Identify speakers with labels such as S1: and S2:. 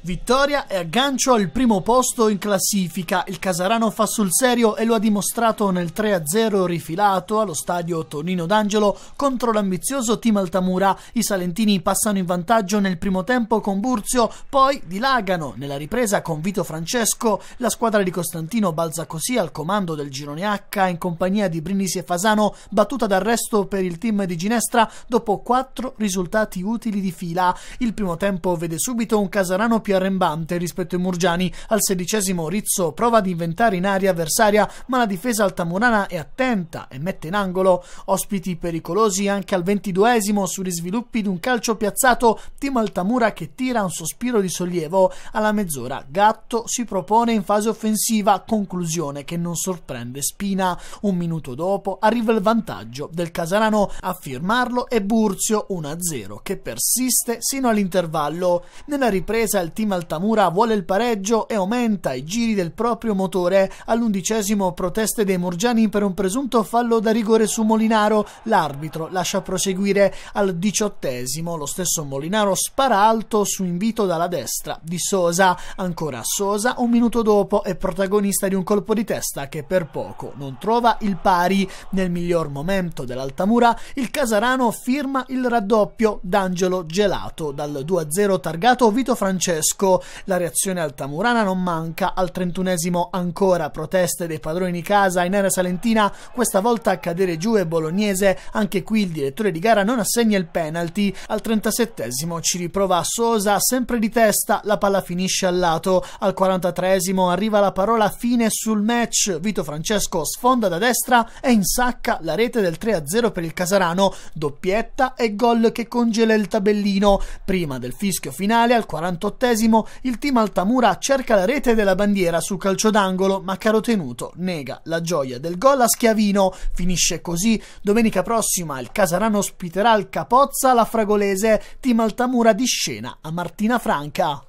S1: Vittoria e aggancio al primo posto in classifica. Il Casarano fa sul serio e lo ha dimostrato nel 3-0 rifilato allo stadio Tonino d'Angelo contro l'ambizioso team Altamura. I salentini passano in vantaggio nel primo tempo con Burzio, poi dilagano nella ripresa con Vito Francesco. La squadra di Costantino balza così al comando del girone H in compagnia di Brindisi e Fasano, battuta d'arresto per il team di Ginestra dopo quattro risultati utili di fila. Il primo tempo vede subito un Casarano più più arrembante rispetto ai Murgiani. Al sedicesimo Rizzo prova ad inventare in aria avversaria, ma la difesa altamurana è attenta e mette in angolo. Ospiti pericolosi anche al ventiduesimo sugli sviluppi di un calcio piazzato di Altamura che tira un sospiro di sollievo. Alla mezz'ora Gatto si propone in fase offensiva, conclusione che non sorprende Spina. Un minuto dopo arriva il vantaggio del Casarano a firmarlo e Burzio 1-0 che persiste sino all'intervallo. Nella ripresa il team Altamura vuole il pareggio e aumenta i giri del proprio motore. All'undicesimo proteste dei Morgiani per un presunto fallo da rigore su Molinaro. L'arbitro lascia proseguire al diciottesimo. Lo stesso Molinaro spara alto su invito dalla destra di Sosa. Ancora Sosa un minuto dopo è protagonista di un colpo di testa che per poco non trova il pari. Nel miglior momento dell'Altamura il Casarano firma il raddoppio d'Angelo Gelato dal 2-0 targato Vito Francesco tedesco, la reazione altamurana non manca, al trentunesimo ancora proteste dei padroni di casa in area salentina, questa volta a cadere giù e bolognese, anche qui il direttore di gara non assegna il penalty, al trentasettesimo ci riprova Sosa, sempre di testa, la palla finisce al lato, al quarantatreesimo arriva la parola fine sul match, Vito Francesco sfonda da destra e insacca la rete del 3-0 per il Casarano, doppietta e gol che congela il tabellino, prima del fischio finale al quarantottesimo ventiduesimo il team Altamura cerca la rete della bandiera sul calcio d'angolo, ma Carotenuto nega la gioia del gol a Schiavino. Finisce così. Domenica prossima il Casarano ospiterà il Capozza, la Fragolese, team Altamura di scena a Martina Franca.